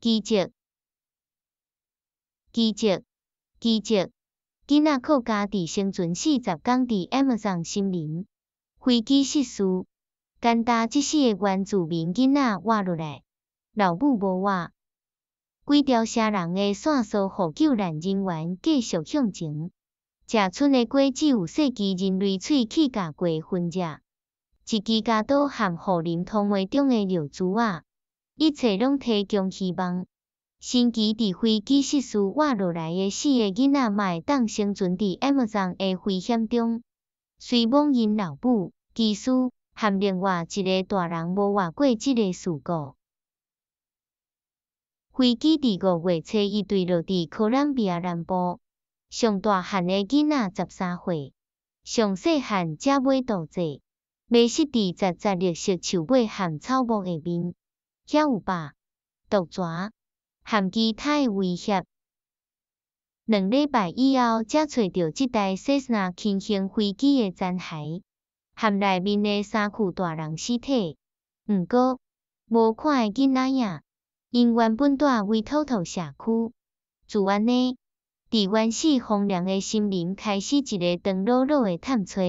记者记者记者，囡仔靠家己生存四十天，伫 Amazon 森林，飞机失事，干单一岁个原住民囡仔活落来，老母无活。几条蛇人诶线索，互救援人员继续向前。食剩诶果子有四支人类喙齿甲过分者，一支甲刀和互林通话中诶流珠仔。一切拢提供希望。星期，伫飞机失事活落来个四个囡仔，嘛会当生存伫甚么样危险中？虽望因老母、技师和另外一个大人无活过即个事故。飞机伫五月初一坠落伫哥伦比亚南部。上大汉个囡仔十三岁，上细汉则未到济，埋识伫杂杂绿色树木含草木下面。还有吧，毒蛇、含其太危险，两礼拜以后才找到这台塞斯纳轻型飞机的残骸和内面的三具大人尸体，不过无看囡仔儿。因原本在威托托社区，就安尼，在原始荒凉的森林开始一个长路路的探索。